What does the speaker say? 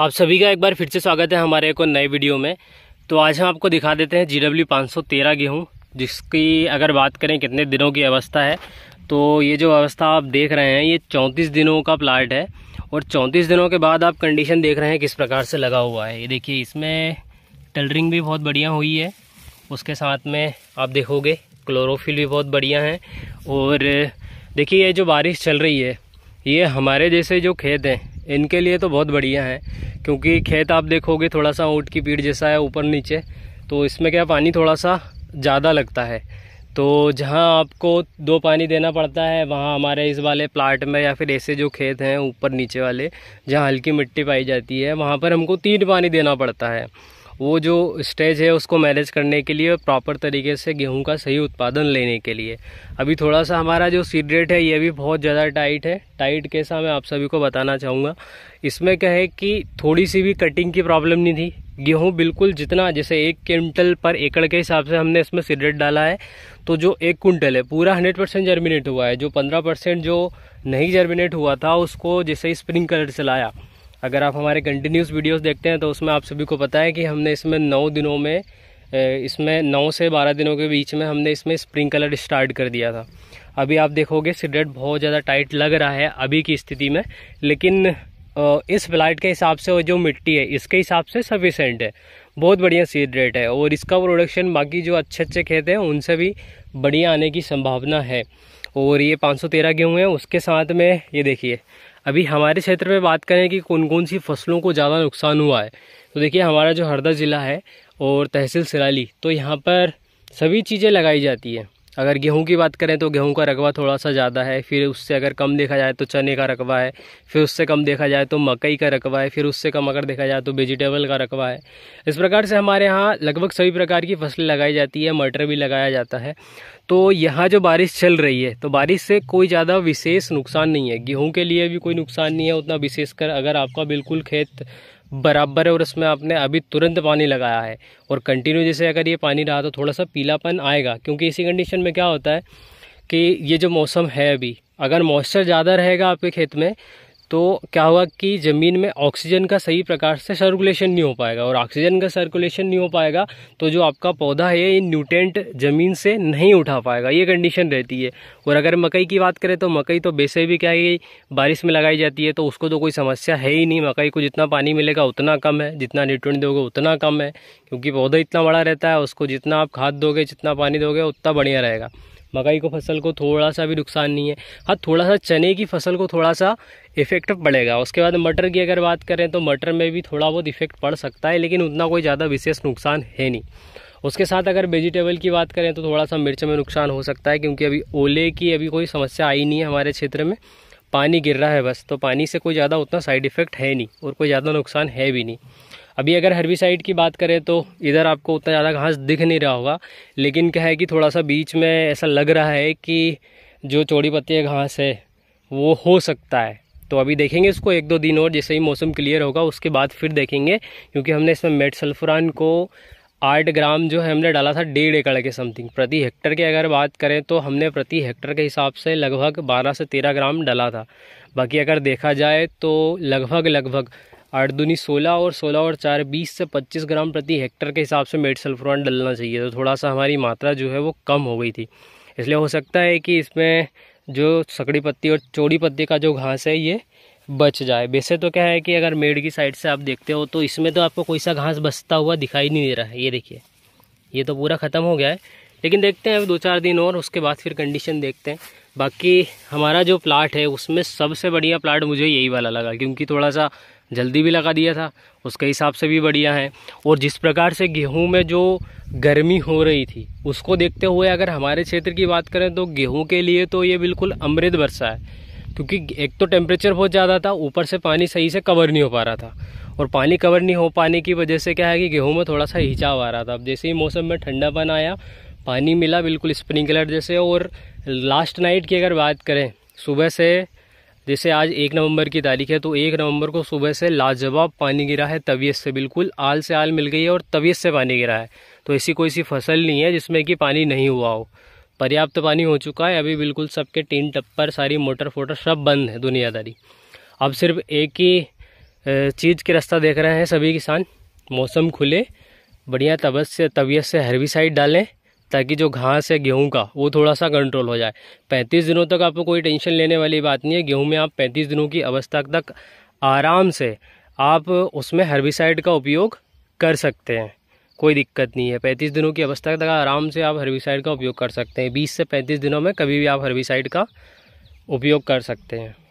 आप सभी का एक बार फिर से स्वागत है हमारे एक नए वीडियो में तो आज हम आपको दिखा देते हैं जी डब्ल्यू पाँच सौ तेरह गेहूँ जिसकी अगर बात करें कितने दिनों की अवस्था है तो ये जो अवस्था आप देख रहे हैं ये चौंतीस दिनों का प्लाट है और चौंतीस दिनों के बाद आप कंडीशन देख रहे हैं किस प्रकार से लगा हुआ है ये देखिए इसमें टलरिंग भी बहुत बढ़िया हुई है उसके साथ में आप देखोगे क्लोरोफिल भी बहुत बढ़िया है और देखिए ये जो बारिश चल रही है ये हमारे जैसे जो खेत हैं इनके लिए तो बहुत बढ़िया है क्योंकि खेत आप देखोगे थोड़ा सा ऊँट की पीठ जैसा है ऊपर नीचे तो इसमें क्या पानी थोड़ा सा ज़्यादा लगता है तो जहाँ आपको दो पानी देना पड़ता है वहाँ हमारे इस वाले प्लाट में या फिर ऐसे जो खेत हैं ऊपर नीचे वाले जहाँ हल्की मिट्टी पाई जाती है वहाँ पर हमको तीन पानी देना पड़ता है वो जो स्टेज है उसको मैनेज करने के लिए प्रॉपर तरीके से गेहूं का सही उत्पादन लेने के लिए अभी थोड़ा सा हमारा जो सीड रेट है ये भी बहुत ज़्यादा टाइट है टाइट कैसा मैं आप सभी को बताना चाहूँगा इसमें क्या है कि थोड़ी सी भी कटिंग की प्रॉब्लम नहीं थी गेहूँ बिल्कुल जितना जैसे एक क्विंटल पर एकड़ के हिसाब से हमने इसमें सीडरेट डाला है तो जो एक क्विंटल है पूरा हंड्रेड परसेंट जर्मिनेट हुआ है जो पंद्रह परसेंट जो नहीं जर्मिनेट हुआ था उसको जैसे स्प्रिंग कलर से लाया अगर आप हमारे कंटिन्यूस वीडियोस देखते हैं तो उसमें आप सभी को पता है कि हमने इसमें नौ दिनों में इसमें नौ से बारह दिनों के बीच में हमने इसमें स्प्रिंग कलर स्टार्ट कर दिया था अभी आप देखोगे सिगरेट बहुत ज़्यादा टाइट लग रहा है अभी की स्थिति में लेकिन इस फ्लाइट के हिसाब से जो मिट्टी है इसके हिसाब से सफिशेंट है बहुत बढ़िया सीड रेट है और इसका प्रोडक्शन बाकी जो अच्छे अच्छे खेत हैं उनसे भी बढ़िया आने की संभावना है और ये 513 गेहूं हैं उसके साथ में ये देखिए अभी हमारे क्षेत्र में बात करें कि कौन कौन सी फसलों को ज़्यादा नुकसान हुआ है तो देखिए हमारा जो हरदा ज़िला है और तहसील सिराली तो यहाँ पर सभी चीज़ें लगाई जाती है अगर गेहूं की बात करें तो गेहूं का रकबा थोड़ा सा ज़्यादा है फिर उससे अगर कम देखा जाए तो चने का रकबा है फिर उससे कम देखा जाए तो मकई का रकबा है फिर उससे कम अगर देखा जाए तो वेजिटेबल का रकबा है इस प्रकार से हमारे यहाँ लगभग सभी प्रकार की फसलें लगाई जाती है मटर भी लगाया जाता है तो यहाँ जो बारिश चल रही है तो बारिश से कोई ज़्यादा विशेष नुकसान नहीं है गेहूँ के लिए भी कोई नुकसान नहीं है उतना विशेषकर अगर आपका बिल्कुल खेत बराबर है और उसमें आपने अभी तुरंत पानी लगाया है और कंटिन्यू जैसे अगर ये पानी रहा तो थोड़ा सा पीलापन आएगा क्योंकि इसी कंडीशन में क्या होता है कि ये जो मौसम है अभी अगर मॉइस्चर ज़्यादा रहेगा आपके खेत में तो क्या होगा कि ज़मीन में ऑक्सीजन का सही प्रकार से सर्कुलेशन नहीं हो पाएगा और ऑक्सीजन का सर्कुलेशन नहीं हो पाएगा तो जो आपका पौधा है ये न्यूट्रेंट ज़मीन से नहीं उठा पाएगा ये कंडीशन रहती है और अगर मकई की बात करें तो मकई तो वैसे भी क्या है बारिश में लगाई जाती है तो उसको तो कोई समस्या है ही नहीं मकई को जितना पानी मिलेगा उतना कम है जितना न्यूट्रेंट दोगे उतना कम है क्योंकि पौधा इतना बड़ा रहता है उसको जितना आप खाद दोगे जितना पानी दोगे उतना बढ़िया रहेगा मकई को फसल को थोड़ा सा भी नुकसान नहीं है हाँ थोड़ा सा चने की फसल को थोड़ा सा इफेक्ट पड़ेगा उसके बाद मटर की अगर बात करें तो मटर में भी थोड़ा बहुत इफेक्ट पड़ सकता है लेकिन उतना कोई ज़्यादा विशेष नुकसान है नहीं उसके साथ अगर वेजिटेबल की बात करें तो थोड़ा सा मिर्च में नुकसान हो सकता है क्योंकि अभी ओले की अभी कोई समस्या आई नहीं है हमारे क्षेत्र में पानी गिर रहा है बस तो पानी से कोई ज़्यादा उतना साइड इफ़ेक्ट है नहीं और कोई ज़्यादा नुकसान है भी नहीं अभी अगर हर्बिसाइड की बात करें तो इधर आपको उतना ज़्यादा घास दिख नहीं रहा होगा लेकिन क्या है कि थोड़ा सा बीच में ऐसा लग रहा है कि जो चौड़ी पत्ती घास है वो हो सकता है तो अभी देखेंगे इसको एक दो दिन और जैसे ही मौसम क्लियर होगा उसके बाद फिर देखेंगे क्योंकि हमने इसमें मेट सल्फुरान को आठ ग्राम जो है हमने डाला था डेढ़ एकड़ के समथिंग प्रति हेक्टर की अगर बात करें तो हमने प्रति हेक्टर के हिसाब से लगभग बारह से तेरह ग्राम डाला था बाकी अगर देखा जाए तो लगभग लगभग आठ दूनी सोलह और सोलह और चार बीस से पच्चीस ग्राम प्रति हेक्टर के हिसाब से मेड सल्फ्रान डलना चाहिए तो थोड़ा सा हमारी मात्रा जो है वो कम हो गई थी इसलिए हो सकता है कि इसमें जो सकड़ी पत्ती और चौड़ी पत्ती का जो घास है ये बच जाए वैसे तो क्या है कि अगर मेड की साइड से आप देखते हो तो इसमें तो आपको कोई सा घास बचता हुआ दिखाई नहीं दे रहा है ये देखिए ये तो पूरा ख़त्म हो गया है लेकिन देखते हैं दो चार दिन और उसके बाद फिर कंडीशन देखते हैं बाकी हमारा जो प्लाट है उसमें सबसे बढ़िया प्लाट मुझे यही वाला लगा क्योंकि थोड़ा सा जल्दी भी लगा दिया था उसके हिसाब से भी बढ़िया है और जिस प्रकार से गेहूं में जो गर्मी हो रही थी उसको देखते हुए अगर हमारे क्षेत्र की बात करें तो गेहूं के लिए तो ये बिल्कुल अमृत वर्षा है क्योंकि एक तो टेम्परेचर बहुत ज़्यादा था ऊपर से पानी सही से कवर नहीं हो पा रहा था और पानी कवर नहीं हो पाने की वजह से क्या है कि गेहूँ में थोड़ा सा हिचाव आ रहा था अब जैसे ही मौसम में ठंडापन आया पानी मिला बिल्कुल स्प्रिंकलर जैसे और लास्ट नाइट की अगर बात करें सुबह से जैसे आज एक नवंबर की तारीख है तो एक नवंबर को सुबह से लाजवाब पानी गिरा है तबीयत से बिल्कुल आल से आल मिल गई है और तबीयत से पानी गिरा है तो ऐसी कोई सी फसल नहीं है जिसमें कि पानी नहीं हुआ हो पर्याप्त पानी हो चुका है अभी बिल्कुल सबके टीन टप्पर सारी मोटर फोटर सब बंद है दुनियादारी अब सिर्फ एक ही चीज़ के रास्ता देख रहे हैं सभी किसान मौसम खुले बढ़िया तबियत से तबीयत से हर्बिसाइड डालें ताकि जो घास है गेहूं का वो थोड़ा सा कंट्रोल हो जाए पैंतीस दिनों तक आपको कोई टेंशन लेने वाली बात नहीं है गेहूं में आप पैंतीस दिनों की अवस्था तक आराम से आप उसमें हर्बिसाइड का उपयोग कर सकते हैं कोई दिक्कत नहीं है पैंतीस दिनों की अवस्था तक आराम से आप हर्बिसाइड का उपयोग कर सकते हैं बीस से पैंतीस दिनों में कभी भी आप हर्बिसाइड का उपयोग कर सकते हैं